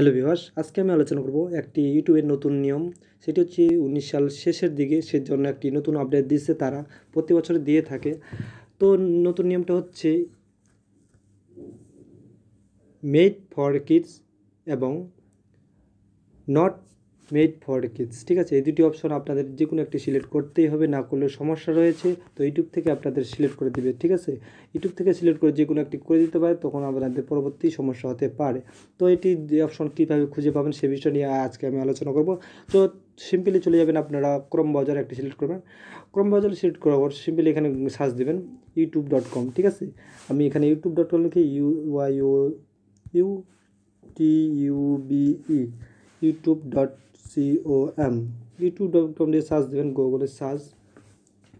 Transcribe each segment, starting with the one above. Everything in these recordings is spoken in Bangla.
হ্যালো বিভাস আজকে আমি আলোচনা করব একটি ইউটিউবের নতুন নিয়ম সেটি হচ্ছে উনিশ সাল শেষের দিকে জন্য একটি নতুন আপডেট দিচ্ছে তারা প্রতি বছর দিয়ে থাকে তো নতুন নিয়মটা হচ্ছে মেড ফর কিডস এবং নট মেড ফর কিডস ঠিক আছে এই দুটি অপশন আপনাদের যে কোনো একটি সিলেক্ট করতেই হবে না করলে সমস্যা রয়েছে তো ইউটিউব থেকে আপনাদের সিলেক্ট করে দেবে ঠিক আছে ইউটিউব থেকে সিলেক্ট করে যে কোনো একটি করে দিতে পারে তখন আপনাদের পরবর্তী সমস্যা হতে পারে তো এটি অপশন কীভাবে খুঁজে পাবেন সে বিষয় নিয়ে আজকে আমি আলোচনা করব তো সিম্পলি চলে যাবেন আপনারা ক্রম বাজার একটি সিলেক্ট করবেন ক্রম বাজার সিলেক্ট করার পর সিম্পলি এখানে সার্চ দেবেন ইউটিউব ডট কম ঠিক আছে আমি এখানে ইউটিউব ডট কম লিখে U Y O U T U B E YouTube dot C O M YouTube dot com দিয়ে সার্চ দেবেন গুগলে সার্চ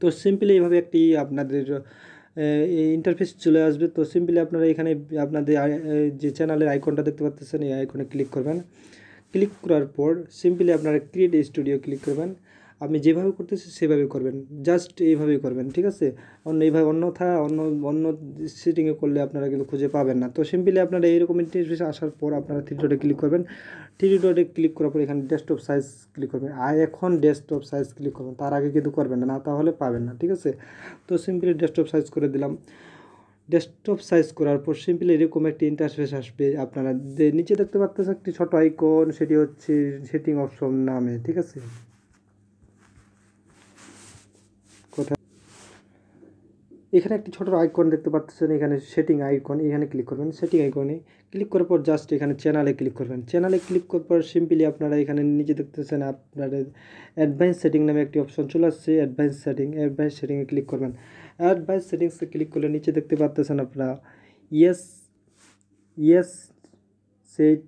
তো সিম্পলি এইভাবে একটি আপনাদের ইন্টারফেস চলে আসবে তো সিম্পলি আপনারা এখানে আপনাদের যে চ্যানেলের আইকনটা দেখতে পাচ্ছেন এই আইকনে ক্লিক করবেন ক্লিক করার পর সিম্পলি আপনারা ক্রিয়েট স্টুডিও ক্লিক করবেন আপনি যেভাবে করতেছেন সেভাবে করবেন জাস্ট এইভাবেই করবেন ঠিক আছে অন্য এইভাবে অন্যথা অন্য অন্য সেটিংয়ে করলে আপনারা কিন্তু খুঁজে পাবেন না তো সিম্পলি আপনারা এইরকম ইন্টারফেস আসার পর আপনারা থ্রি ডটে ক্লিক করবেন থ্রি ডটে ক্লিক করার পর এখানে ডেস্কটপ সাইজ ক্লিক করবেন আর এখন ডেস্কটপ সাইজ ক্লিক করবেন তার আগে কিন্তু করবেন না তাহলে পাবেন না ঠিক আছে তো সিম্পলি ডেস্কটপ সাইজ করে দিলাম ডেস্কটপ সাইজ করার পর সিম্পলি এরকম একটি ইন্টারফেস আসবে আপনারা নিচে দেখতে পাচ্ছেন একটি ছোট আইকন সেটি হচ্ছে সেটিং অপশন নামে ঠিক আছে এখানে একটি ছোটো আইকন দেখতে পাচ্ছেন এখানে সেটিং আইকন এখানে ক্লিক করবেন সেটিং আইকনে ক্লিক করার পর জাস্ট এখানে চ্যানেলে ক্লিক করবেন চ্যানেলে ক্লিক করার পর সিম্পলি আপনারা এখানে নিচে দেখতেছেন আপনাদের অ্যাডভান্স সেটিং নামে একটি অপশন চলে আসছে অ্যাডভান্স সেটিং অ্যাডভান্স সেটিংয়ে ক্লিক করবেন অ্যাডভান্স সেটিংসে ক্লিক করলে নিচে দেখতে পাচ্ছেন আপনারা yes yes set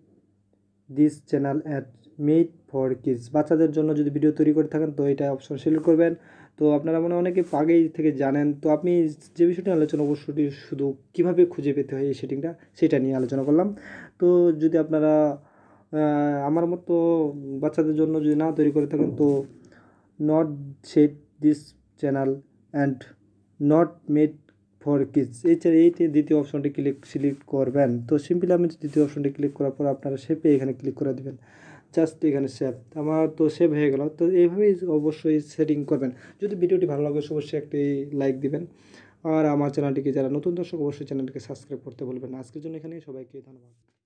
this channel at made for kids বাচ্চাদের জন্য যদি ভিডিও তৈরি করে থাকেন তো এটা অপশন সিলেক্ট করবেন তো আপনারা মনে অনেকে আগেই থেকে জানেন তো আপনি যে বিষয়টি আলোচনা অবশ্যই শুধু কিভাবে খুঁজে পেতে হয় এই সেটিংটা সেটা নিয়ে আলোচনা করলাম তো যদি আপনারা আমার মতো বাচ্চাদের জন্য যদি না তৈরি করে থাকেন তো not set this channel and not made for kids এই এইটি দ্বিতীয় অপশনটি ক্লিক সিলেক্ট করবেন তো সিম্পলি আমি দ্বিতীয় অপশনটি ক্লিক করার পর আপনারা সেপে এখানে ক্লিক করে দেবেন জাস্ট এখানে সেভ আমার তো সেভ হয়ে গেল তো এইভাবেই অবশ্যই সেটিং করবেন যদি ভিডিওটি ভালো লাগে অবশ্যই একটি লাইক দিবেন আর আমার চ্যানেলটিকে যারা নতুন দর্শক অবশ্যই চ্যানেলটিকে সাবস্ক্রাইব করতে বলবেন আজকের জন্য এখানে সবাইকে ধন্যবাদ